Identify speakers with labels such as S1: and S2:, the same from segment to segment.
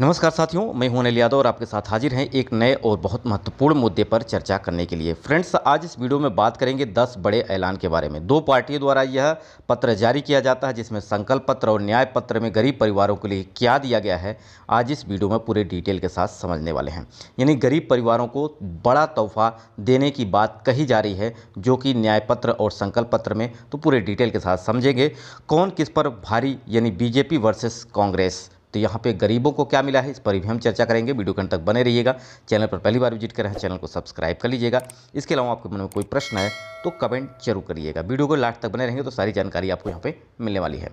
S1: नमस्कार साथियों मैं हूं अनिल यादव और आपके साथ हाजिर हैं एक नए और बहुत महत्वपूर्ण मुद्दे पर चर्चा करने के लिए फ्रेंड्स आज इस वीडियो में बात करेंगे 10 बड़े ऐलान के बारे में दो पार्टियों द्वारा यह पत्र जारी किया जाता है जिसमें संकल्प पत्र और न्याय पत्र में गरीब परिवारों के लिए क्या दिया गया है आज इस वीडियो में पूरे डिटेल के साथ समझने वाले हैं यानी गरीब परिवारों को बड़ा तोहफा देने की बात कही जा रही है जो कि न्याय पत्र और संकल्प पत्र में तो पूरे डिटेल के साथ समझेंगे कौन किस पर भारी यानी बीजेपी वर्सेस कांग्रेस तो यहाँ पे गरीबों को क्या मिला है इस पर भी हम चर्चा करेंगे वीडियो कंट तक बने रहिएगा चैनल पर पहली बार विजिट करें चैनल को सब्सक्राइब कर लीजिएगा इसके अलावा आपके मन में कोई प्रश्न है तो कमेंट जरूर करिएगा वीडियो को लास्ट तक बने रहेंगे तो सारी जानकारी आपको यहाँ पे मिलने वाली है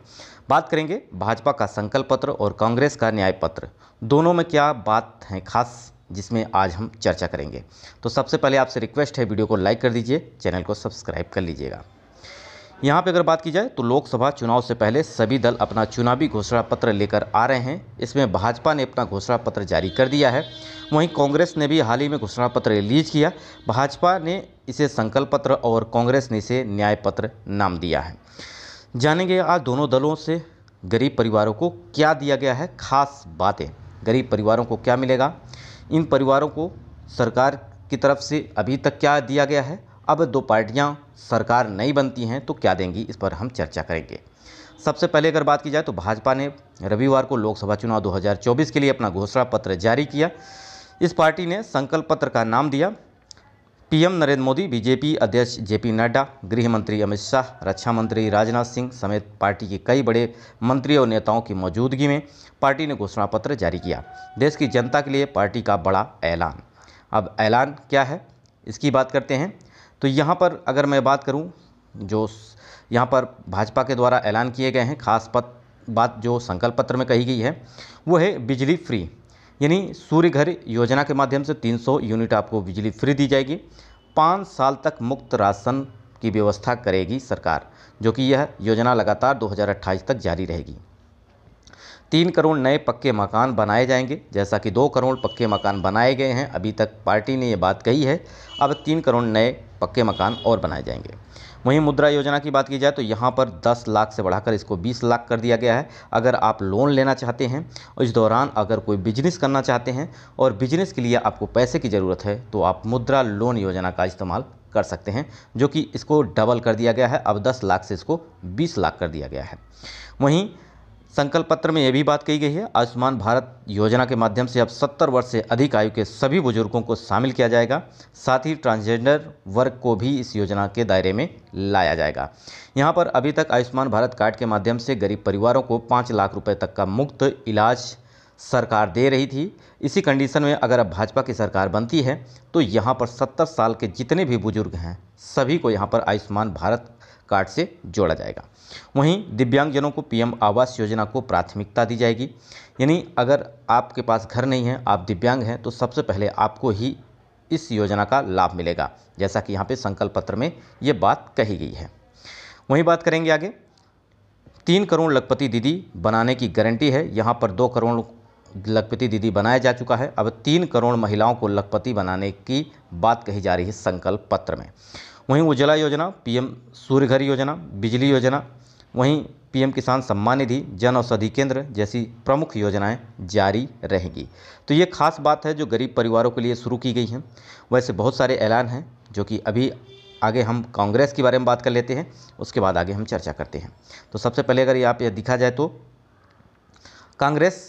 S1: बात करेंगे भाजपा का संकल्प पत्र और कांग्रेस का न्याय पत्र दोनों में क्या बात है खास जिसमें आज हम चर्चा करेंगे तो सबसे पहले आपसे रिक्वेस्ट है वीडियो को लाइक कर दीजिए चैनल को सब्सक्राइब कर लीजिएगा यहाँ पे अगर बात की जाए तो लोकसभा चुनाव से पहले सभी दल अपना चुनावी घोषणा पत्र लेकर आ रहे हैं इसमें भाजपा ने अपना घोषणा पत्र जारी कर दिया है वहीं कांग्रेस ने भी हाल ही में घोषणा पत्र रिलीज किया भाजपा ने इसे संकल्प पत्र और कांग्रेस ने इसे न्याय पत्र नाम दिया है जानेंगे आज दोनों दलों से गरीब परिवारों को क्या दिया गया है खास बातें गरीब परिवारों को क्या मिलेगा इन परिवारों को सरकार की तरफ से अभी तक क्या दिया गया है अब दो पार्टियाँ सरकार नहीं बनती हैं तो क्या देंगी इस पर हम चर्चा करेंगे सबसे पहले अगर बात की जाए तो भाजपा ने रविवार को लोकसभा चुनाव 2024 के लिए अपना घोषणा पत्र जारी किया इस पार्टी ने संकल्प पत्र का नाम दिया पीएम नरेंद्र मोदी बीजेपी अध्यक्ष जेपी नड्डा गृह मंत्री अमित शाह रक्षा मंत्री राजनाथ सिंह समेत पार्टी के कई बड़े मंत्री और नेताओं की मौजूदगी में पार्टी ने घोषणा पत्र जारी किया देश की जनता के लिए पार्टी का बड़ा ऐलान अब ऐलान क्या है इसकी बात करते हैं तो यहाँ पर अगर मैं बात करूँ जो यहाँ पर भाजपा के द्वारा ऐलान किए गए हैं खास पत बात जो संकल्प पत्र में कही गई है वो है बिजली फ्री यानी सूर्य घर योजना के माध्यम से 300 यूनिट आपको बिजली फ्री दी जाएगी पाँच साल तक मुफ्त राशन की व्यवस्था करेगी सरकार जो कि यह योजना लगातार 2028 तक जारी रहेगी तीन करोड़ नए पक्के मकान बनाए जाएंगे जैसा कि दो करोड़ पक्के मकान बनाए गए हैं अभी तक पार्टी ने ये बात कही है अब तीन करोड़ नए पक्के मकान और बनाए जाएंगे वहीं मुद्रा योजना की बात की जाए तो यहाँ पर 10 लाख से बढ़ाकर इसको 20 लाख कर दिया गया है अगर आप लोन लेना चाहते हैं इस दौरान अगर कोई बिजनेस करना चाहते हैं और बिजनेस के लिए आपको पैसे की ज़रूरत है तो आप मुद्रा लोन योजना का इस्तेमाल कर सकते हैं जो कि इसको डबल कर दिया गया है अब दस लाख से इसको बीस लाख कर दिया गया है वहीं संकल्प पत्र में यह भी बात कही गई है आयुष्मान भारत योजना के माध्यम से अब 70 वर्ष से अधिक आयु के सभी बुजुर्गों को शामिल किया जाएगा साथ ही ट्रांसजेंडर वर्ग को भी इस योजना के दायरे में लाया जाएगा यहां पर अभी तक आयुष्मान भारत कार्ड के माध्यम से गरीब परिवारों को पाँच लाख रुपये तक का मुफ्त इलाज सरकार दे रही थी इसी कंडीशन में अगर अब भाजपा की सरकार बनती है तो यहाँ पर सत्तर साल के जितने भी बुजुर्ग हैं सभी को यहाँ पर आयुष्मान भारत कार्ड से जोड़ा जाएगा वहीं दिव्यांगजनों को पीएम आवास योजना को प्राथमिकता दी जाएगी यानी अगर आपके पास घर नहीं है आप दिव्यांग हैं तो सबसे पहले आपको ही इस योजना का लाभ मिलेगा जैसा कि यहाँ पे संकल्प पत्र में ये बात कही गई है वहीं बात करेंगे आगे तीन करोड़ लखपति दीदी बनाने की गारंटी है यहाँ पर दो करोड़ लखपति दीदी बनाया जा चुका है अब तीन करोड़ महिलाओं को लखपति बनाने की बात कही जा रही है संकल्प पत्र में वहीं उज्ज्वला योजना पीएम घर योजना बिजली योजना वहीं पीएम किसान सम्मान निधि जन औषधि केंद्र जैसी प्रमुख योजनाएं जारी रहेंगी तो ये खास बात है जो गरीब परिवारों के लिए शुरू की गई हैं वैसे बहुत सारे ऐलान हैं जो कि अभी आगे हम कांग्रेस के बारे में बात कर लेते हैं उसके बाद आगे हम चर्चा करते हैं तो सबसे पहले अगर आप यह दिखा जाए तो कांग्रेस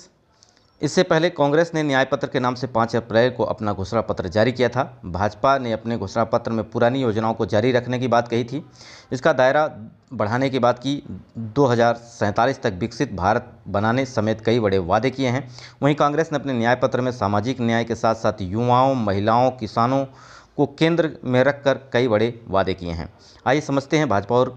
S1: इससे पहले कांग्रेस ने न्याय पत्र के नाम से पाँच अप्रैल को अपना घोषणा पत्र जारी किया था भाजपा ने अपने घोषणा पत्र में पुरानी योजनाओं को जारी रखने की बात कही थी इसका दायरा बढ़ाने की बात की दो तक विकसित भारत बनाने समेत कई बड़े वादे किए हैं वहीं कांग्रेस ने अपने न्याय पत्र में सामाजिक न्याय के साथ साथ युवाओं महिलाओं किसानों को केंद्र में रखकर कई बड़े वादे किए हैं आइए समझते हैं भाजपा और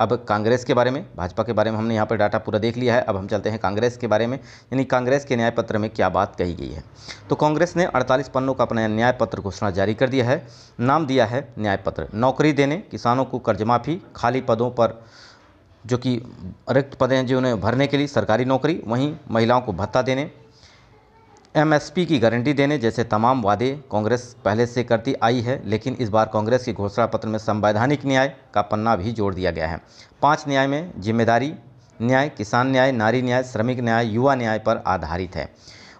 S1: अब कांग्रेस के बारे में भाजपा के बारे में हमने यहाँ पर डाटा पूरा देख लिया है अब हम चलते हैं कांग्रेस के बारे में यानी कांग्रेस के न्याय पत्र में क्या बात कही गई है तो कांग्रेस ने 48 पन्नों का अपना न्याय पत्र घोषणा जारी कर दिया है नाम दिया है न्याय पत्र नौकरी देने किसानों को कर्ज माफ़ी खाली पदों पर जो कि रिक्त पदें जो उन्हें भरने के लिए सरकारी नौकरी वहीं महिलाओं को भत्ता देने एमएसपी की गारंटी देने जैसे तमाम वादे कांग्रेस पहले से करती आई है लेकिन इस बार कांग्रेस के घोषणा पत्र में संवैधानिक न्याय का पन्ना भी जोड़ दिया गया है पांच न्याय में जिम्मेदारी न्याय किसान न्याय नारी न्याय श्रमिक न्याय युवा न्याय पर आधारित है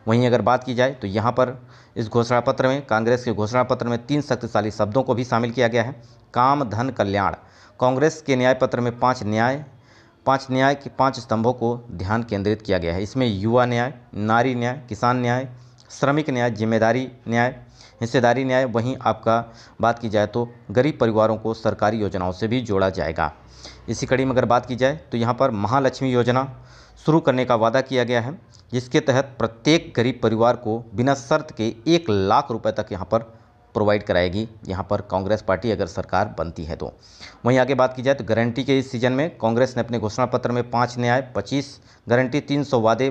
S1: वहीं अगर बात की जाए तो यहाँ पर इस घोषणा पत्र में कांग्रेस के घोषणा पत्र में तीन शक्तिशाली शब्दों को भी शामिल किया गया है काम धन कल्याण कांग्रेस के न्याय पत्र में पाँच न्याय पाँच न्याय के पाँच स्तंभों को ध्यान केंद्रित किया गया है इसमें युवा न्याय नारी न्याय किसान न्याय श्रमिक न्याय जिम्मेदारी न्याय हिस्सेदारी न्याय वहीं आपका बात की जाए तो गरीब परिवारों को सरकारी योजनाओं से भी जोड़ा जाएगा इसी कड़ी में अगर बात की जाए तो यहाँ पर महालक्ष्मी योजना शुरू करने का वादा किया गया है जिसके तहत प्रत्येक गरीब परिवार को बिना शर्त के एक लाख रुपए तक यहाँ पर प्रोवाइड कराएगी यहाँ पर कांग्रेस पार्टी अगर सरकार बनती है तो वहीं आगे बात की जाए तो गारंटी के इस सीजन में कांग्रेस ने अपने घोषणा पत्र में पाँच न्याय पच्चीस गारंटी तीन सौ वादे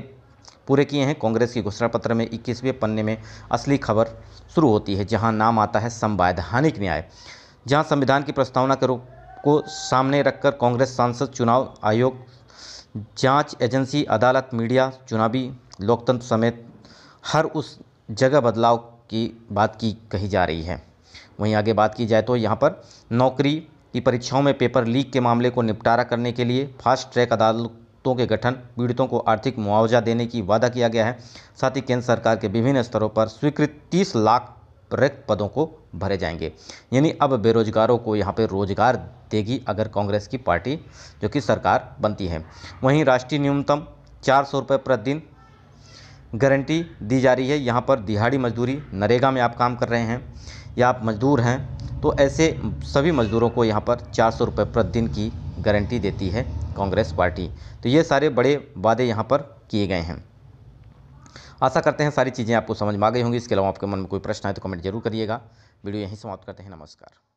S1: पूरे किए हैं कांग्रेस के घोषणा पत्र में इक्कीसवें पन्ने में असली खबर शुरू होती है जहाँ नाम आता है संवैधानिक न्याय जहाँ संविधान की प्रस्तावना के रूप को सामने रखकर कांग्रेस सांसद चुनाव आयोग जांच एजेंसी अदालत मीडिया चुनावी लोकतंत्र समेत हर उस जगह बदलाव की बात की कही जा रही है वहीं आगे बात की जाए तो यहाँ पर नौकरी की परीक्षाओं में पेपर लीक के मामले को निपटारा करने के लिए फास्ट ट्रैक अदालतों के गठन पीड़ितों को आर्थिक मुआवजा देने की वादा किया गया है साथ ही केंद्र सरकार के विभिन्न स्तरों पर स्वीकृत तीस लाख रिक्त पदों को भरे जाएंगे यानी अब बेरोजगारों को यहाँ पर रोजगार देगी अगर कांग्रेस की पार्टी जो कि सरकार बनती है वहीं राष्ट्रीय न्यूनतम चार सौ रुपये प्रतिदिन गारंटी दी जा रही है यहाँ पर दिहाड़ी मजदूरी नरेगा में आप काम कर रहे हैं या आप मजदूर हैं तो ऐसे सभी मजदूरों को यहाँ पर चार सौ रुपये प्रतिदिन की गारंटी देती है कांग्रेस पार्टी तो ये सारे बड़े वादे यहाँ पर किए गए हैं आशा करते हैं सारी चीज़ें आपको समझ में आ गई होंगी इसके अलावा आपके मन में कोई प्रश्न है तो कमेंट जरूर करिएगा वीडियो यहीं समाप्त करते हैं नमस्कार